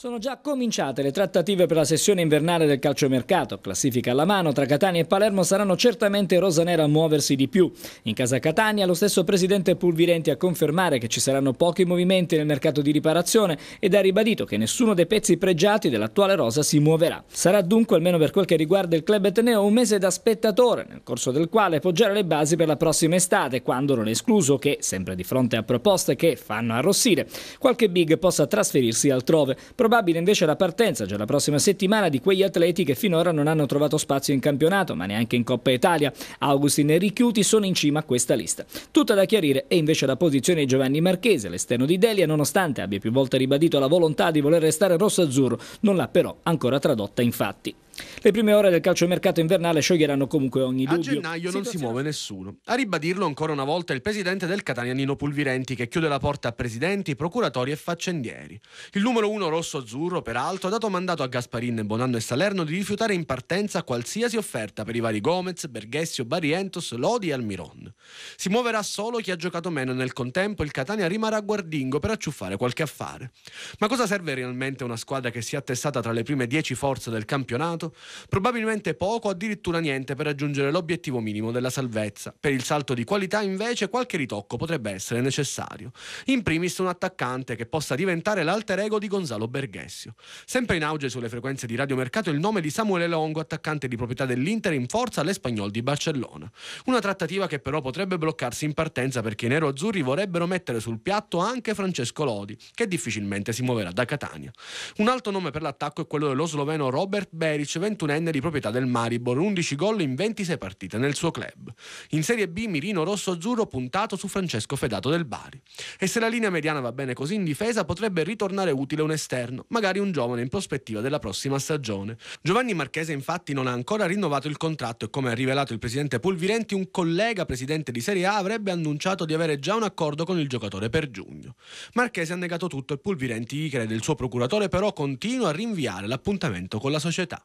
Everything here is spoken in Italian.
Sono già cominciate le trattative per la sessione invernale del calciomercato. Classifica alla mano, tra Catania e Palermo saranno certamente Rosanera a muoversi di più. In casa Catania lo stesso presidente Pulvirenti a confermare che ci saranno pochi movimenti nel mercato di riparazione ed ha ribadito che nessuno dei pezzi pregiati dell'attuale rosa si muoverà. Sarà dunque, almeno per quel che riguarda il club Eteneo, un mese da spettatore, nel corso del quale poggiare le basi per la prossima estate, quando non è escluso che, sempre di fronte a proposte che fanno arrossire, qualche big possa trasferirsi altrove probabile invece la partenza già la prossima settimana di quegli atleti che finora non hanno trovato spazio in campionato, ma neanche in Coppa Italia. Augustin e Ricchiuti sono in cima a questa lista. Tutta da chiarire è invece la posizione di Giovanni Marchese, l'esterno di Delia, nonostante abbia più volte ribadito la volontà di voler restare rosso-azzurro, non l'ha però ancora tradotta in fatti. Le prime ore del calciomercato invernale scioglieranno comunque ogni dubbio. A gennaio non si muove nessuno. A ribadirlo ancora una volta il presidente del Catania Nino Pulvirenti che chiude la porta a presidenti, procuratori e faccendieri. Il numero uno rosso azzurro, peraltro, ha dato mandato a Gasparin, Bonanno e Salerno di rifiutare in partenza qualsiasi offerta per i vari Gomez, Berghessio, Barrientos, Lodi e Almiron. Si muoverà solo chi ha giocato meno e nel contempo il Catania rimarrà guardingo per acciuffare qualche affare. Ma cosa serve realmente una squadra che sia attestata tra le prime 10 forze del campionato? Probabilmente poco addirittura niente per raggiungere l'obiettivo minimo della salvezza. Per il salto di qualità invece qualche ritocco potrebbe essere necessario. In primis un attaccante che possa diventare l'alter ego di Gonzalo Berghessio. Gessio. Sempre in auge sulle frequenze di Radio Mercato il nome di Samuele Longo, attaccante di proprietà dell'Inter in forza all'Espagnol di Barcellona. Una trattativa che però potrebbe bloccarsi in partenza perché i neroazzurri vorrebbero mettere sul piatto anche Francesco Lodi, che difficilmente si muoverà da Catania. Un altro nome per l'attacco è quello dello sloveno Robert Beric, 21enne di proprietà del Maribor, 11 gol in 26 partite nel suo club. In Serie B mirino rosso-azzurro puntato su Francesco Fedato del Bari. E se la linea mediana va bene così in difesa potrebbe ritornare utile un esterno quest'anno, magari un giovane in prospettiva della prossima stagione. Giovanni Marchese infatti non ha ancora rinnovato il contratto e come ha rivelato il presidente Pulvirenti, un collega presidente di Serie A avrebbe annunciato di avere già un accordo con il giocatore per giugno. Marchese ha negato tutto e Pulvirenti gli crede il suo procuratore però continua a rinviare l'appuntamento con la società.